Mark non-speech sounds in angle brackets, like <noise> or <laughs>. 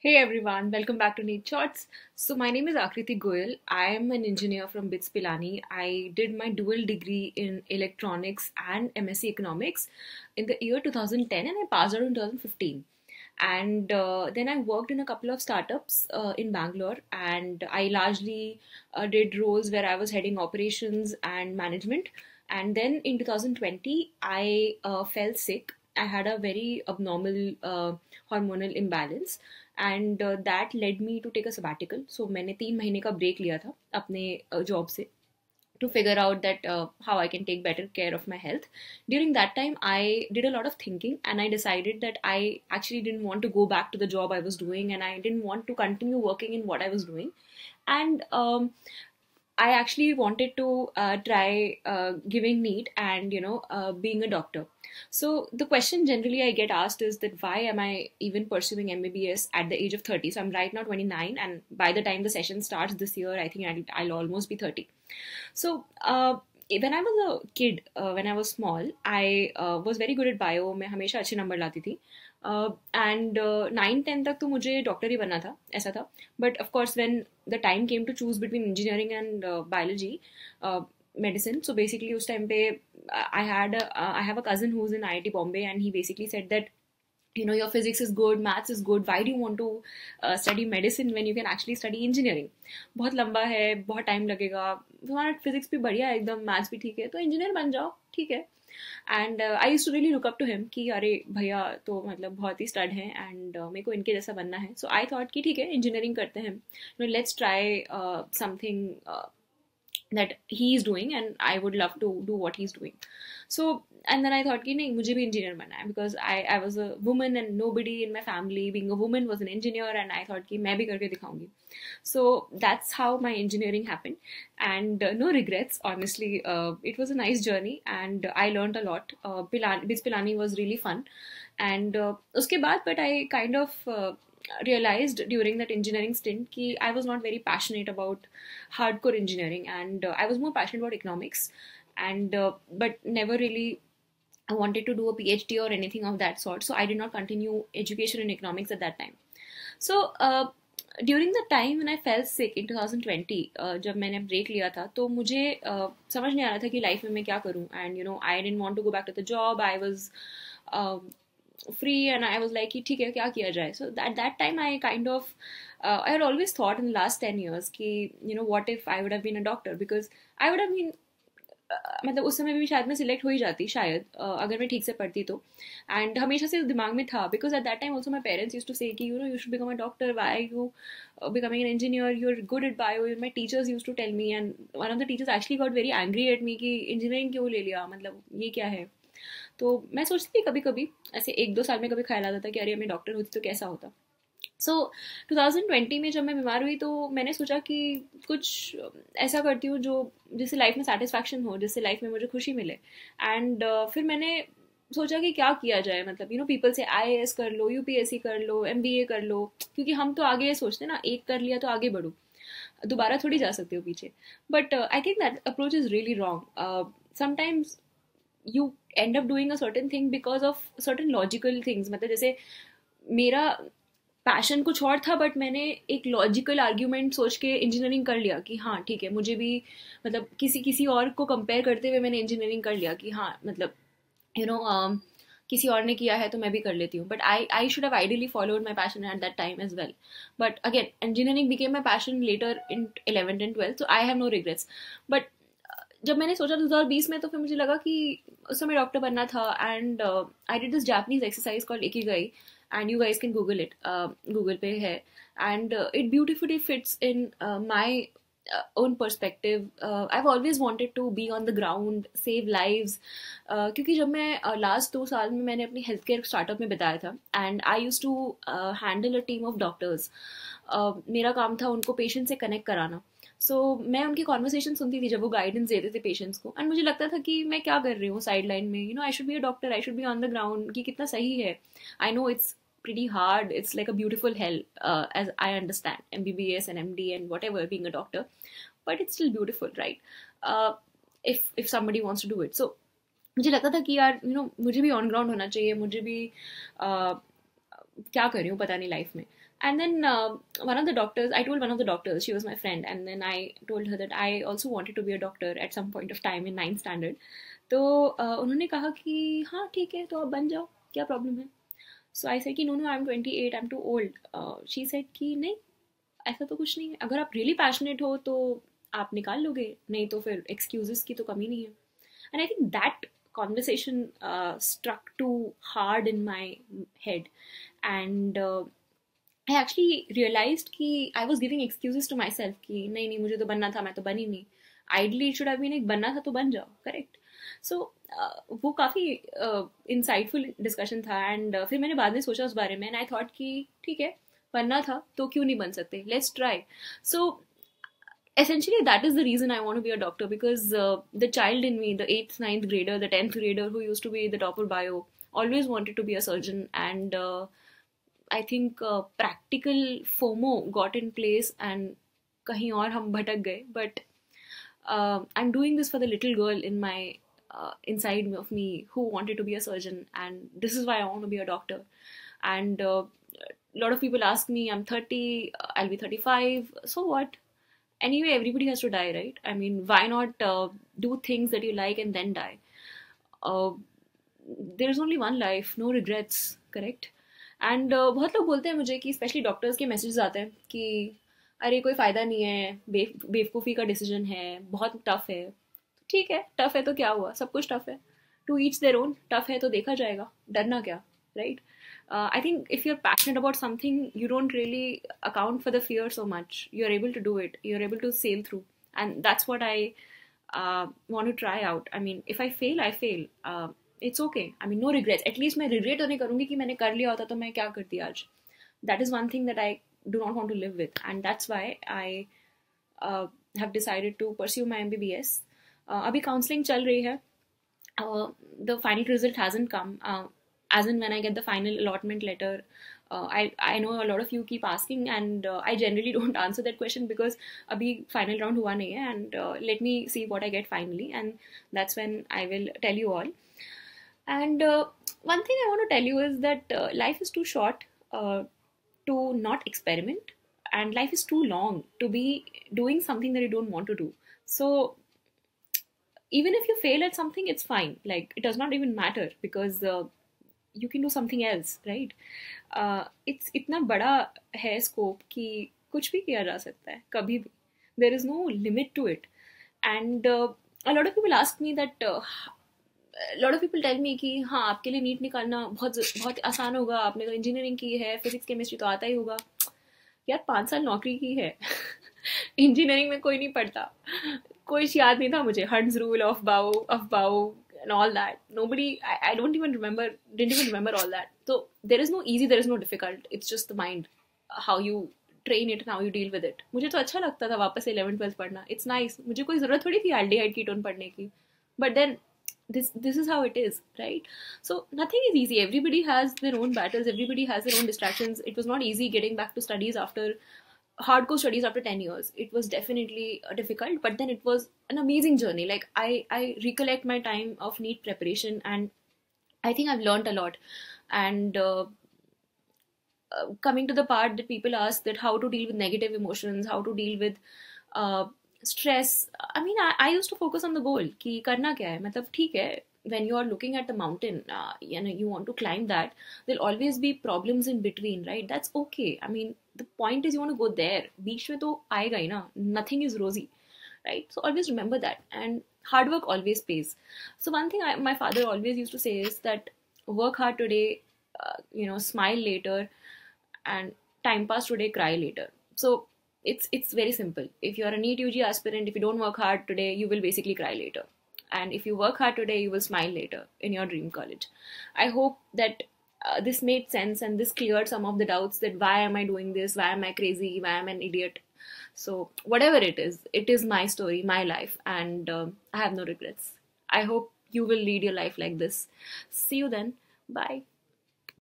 Hey everyone, welcome back to Neat Shots. So my name is Akriti Goyal. I am an engineer from BITS Pilani. I did my dual degree in electronics and MSc economics in the year 2010 and I passed out in 2015. And uh, then I worked in a couple of startups uh, in Bangalore and I largely uh, did roles where I was heading operations and management. And then in 2020, I uh, fell sick I had a very abnormal uh, hormonal imbalance and uh, that led me to take a sabbatical. So मैंने तीन महीने का break लिया था अपने job uh, to figure out that uh, how I can take better care of my health. During that time, I did a lot of thinking and I decided that I actually didn't want to go back to the job I was doing and I didn't want to continue working in what I was doing. And um, I actually wanted to uh, try uh, giving NEET and you know uh, being a doctor. So the question generally I get asked is that why am I even pursuing MBBS at the age of 30? So I'm right now 29, and by the time the session starts this year, I think I'll, I'll almost be 30. So uh, when I was a kid, uh, when I was small, I uh, was very good at bio. I हमेशा अच्छे number लाती and ninth tenth तक तो मुझे doctor ही बनना था ऐसा था but of course when the time came to choose between engineering and biology medicine so basically उस टाइम पे I had I have a cousin who in I I T Bombay and he basically set that you know your physics is good maths is good why do want to study medicine when you can actually study engineering बहुत लंबा है बहुत time लगेगा तुम्हारा physics भी बढ़िया है एकदम मैथ्स भी ठीक है तो इंजीनियर बन जाओ ठीक है and I use to really look up to him कि अरे भैया तो मतलब बहुत ही स्टड हैं एंड uh, मेरे को इनके जैसा बनना है सो आई थॉट कि ठीक है इंजीनियरिंग करते हैं let's try something that he's doing and I would love to do what he's doing. So and then I thought ki नहीं mujhe bhi engineer बनना because I I was a woman and nobody in my family being a woman was an engineer and I thought ki मैं bhi karke dikhaungi. So that's how my engineering happened and uh, no regrets honestly uh, it was a nice journey and I learned a lot. Uh, Pilani, Biz Pilani was really fun and uh, उसके but I kind of uh, realized during that engineering stint that I was not very passionate about hardcore engineering and uh, I was more passionate about economics and uh, but never really I wanted to do a PhD or anything of that sort so I did not continue education in economics at that time so uh, the time when I fell sick in 2020 uh, जब मैंने break लिया था तो मुझे uh, समझ नहीं आ रहा था कि लाइफ में मैं क्या करूँ and you know I didn't want to go back to the job I was free and I was like कि ठीक है क्या किया जाए so that that time I kind of I I always thought in last ten years कि you know what if I would have been a doctor because I would have been मतलब उस समय भी शायद मैं सिलेक्ट हो ही जाती शायद uh, अगर मैं ठीक से पढ़ती तो एंड हमेशा से दिमाग में था because at that time also my parents use to say you know you should become a doctor why you becoming an engineer you are good at bio my teachers use to tell me and one of the teachers actually got very angry at me कि engineering uh, क्यों ले लिया मतलब ये क्या है तो मैं सोचती थी कभी कभी ऐसे एक दो साल में कभी ख्याल आता था कि अरे मैं डॉक्टर होती तो कैसा होता सो so, 2020 में जब मैं बीमार हुई तो मैंने सोचा कि कुछ ऐसा करती हूँ जो जिससे लाइफ में सेटिस्फैक्शन हो जिससे लाइफ में मुझे खुशी मिले एंड uh, फिर मैंने सोचा कि क्या किया जाए मतलब यू नो पीपल से आई कर लो यूपीएससी कर लो एम कर लो क्योंकि हम तो आगे ये सोचते हैं ना एक कर लिया तो आगे बढ़ो दोबारा थोड़ी जा सकते हो पीछे but I think that approach is really wrong sometimes you end up doing a certain thing because of certain logical things मतलब जैसे मेरा पैशन कुछ और था बट मैंने एक लॉजिकल आर्ग्यूमेंट सोच के इंजीनियरिंग कर लिया कि हाँ ठीक है मुझे भी मतलब किसी किसी और को कंपेयर करते हुए मैंने इंजीनियरिंग कर लिया कि हाँ मतलब you you know know, um, किसी और ने किया है तो मैं भी कर लेती हूँ but I I should have ideally followed my passion at that time as well but again engineering became my passion later in eleventh and twelfth so I have no regrets but जब मैंने सोचा 2020 में तो फिर मुझे लगा कि उस समय डॉक्टर बनना था and I did this Japanese exercise call ikigai and you guys can Google it Google पे है and it beautifully fits in my own perspective I have always wanted to be on the ground save live क्योंकि जब मैं uh, दो साल में मैंने अपनी हेल्थ केयर स्टार्टअप में बताया था and I use to handle a team of doctors मेरा काम था उनको पेशेंट से कनेक्ट कराना सो so, मैं उनकी कॉन्वर्सेशन सुनती थी जब वो गाइडेंस देते थे पेशेंट्स को एंड मुझे लगता था कि मैं क्या कर रही हूँ साइड लाइन में you know I should be a doctor I should be on the ground कि कितना सही है I know it's pretty hard it's like a beautiful health as I understand M B B S and M D and whatever being a doctor but it's still beautiful right if if somebody wants to do it so मुझे लगता था कि यार you you know know, मुझे भी on ground होना चाहिए मुझे भी uh, क्या कर रही हूँ पता नहीं लाइफ में And then um, one of the doctors, I told one of the doctors, she was my friend, and then I told her that I also wanted to be a doctor at some point of time in ninth standard. So uh, उन्होंने कहा कि हाँ ठीक है तो आप बन जाओ क्या प्रॉब्लम है सो I said कि no i I am twenty eight I am too She said कि नहीं ऐसा तो कुछ नहीं है अगर आप really passionate हो तो आप निकाल लोगे नहीं तो फिर excuses की तो कमी नहीं है And I think that conversation uh, struck too hard in my head and uh, I actually realize कि I was giving excuses to myself कि नहीं नहीं मुझे तो बनना था मैं तो बनी नहीं आइडली शुड बीन एक बनना था तो बन जाओ करेक्ट सो so, वो काफ़ी इंसाइटफुल डिस्कशन था एंड uh, फिर मैंने बाद में सोचा उस बारे में एंड आई थॉट कि ठीक है बनना था तो क्यों नहीं बन सकते let's try so essentially that is the reason i want to be a doctor because uh, the child in me the 8th 9th grader the 10th grader who used to be the topper bio always wanted to be a surgeon and uh, I think uh, practical FOMO got in place, and कहीं और हम भटक गए but I am doing this for the little girl in my inside of me who wanted to be a surgeon and this is why I want be a doctor and lot of people ask me i'm 30 uh, i'll be 35 so what anyway everybody has to die right i mean why not uh, do things that you like and then die there's only one life no regrets correct and uh, बहुत लोग बोलते हैं मुझे कि specially doctors के messages आते हैं कि अरे कोई फ़ायदा नहीं है बेवकूफ़ी का डिसीजन है बहुत टफ है ठीक है टफ है तो क्या हुआ सब कुछ टफ है to each their own tough है तो देखा जाएगा डरना क्या right I think if you are passionate about something you don't really account for the fear so much you are able to do it you are able to sail through and that's what I want to try out I mean if I fail I fail it's okay I mean no regret at least मैं regret तो नहीं करूंगी कि मैंने कर लिया होता तो मैं क्या करती आज that is one thing that I do not want to live with and that's why I have decided to pursue my M B B S अभी काउंसलिंग चल रही है the final result hasn't come as and when I get the final allotment letter I I know a lot of you keep asking and I generally don't answer that question because अभी final round हुआ नहीं है and let me see what I get finally and that's when I will tell you all And uh, one thing I want to tell you is that uh, life is too short uh, to not experiment, and life is too long to be doing something that you don't want to do. So, even if you fail at something, it's fine. Like, it does not even matter because uh, you can do something else, right? Uh, it's itna bada hai scope ki kuch bhi kiya ja sakta hai, kabhi bhi. There is no limit to it. And uh, a lot of people ask me that lot of people tell me कि हाँ आपके लिए NEET निकालना बहुत बहुत आसान होगा आपने तो इंजीनियरिंग की है फिजिक्स केमिस्ट्री तो आता ही होगा यार पाँच साल नौकरी की है इंजीनियरिंग <laughs> में कोई नहीं पढ़ता कोई याद नहीं था मुझे Hund's rule Aufbau Aufbau and all that nobody I don't even remember didn't even remember all that तो there is no easy there is no difficult it's just the mind how you train it how you deal with it मुझे तो अच्छा लगता था वापस eleven twelfth पढ़ना it's nice मुझे कोई जरूरत थोड़ी थी aldehyde ketone पढ़ने की but then this this is how it is right so nothing is easy everybody has their own battles everybody has their own distractions it was not easy getting back to studies after hardcore studies after 10 years it was definitely uh, difficult but then it was an amazing journey like i i recollect my time of neat preparation and i think i've learned a lot and uh, uh, coming to the part that people ask that how to deal with negative emotions how to deal with uh, stress i mean I, I, used to focus on the goal ki karna kya hai matlab theek hai when you are looking at the mountain uh, you know you want to climb that there'll always be problems in between right that's okay i mean the point is you want to go there beach mein to aayega na nothing is rosy right so always remember that and hard work always pays so one thing my father always used to say is that work hard today uh, you know smile later and time pass today cry later so it's it's very simple. If you are a neat UG aspirant, if you don't work hard today, you will basically cry later. And if you work hard today, you will smile later in your dream college. I hope that uh, this made sense and this cleared some of the doubts that why am I doing this? Why am I crazy? Why am I an idiot? So whatever it is, it is my story, my life, and uh, I have no regrets. I hope you will lead your life like this. See you then. Bye.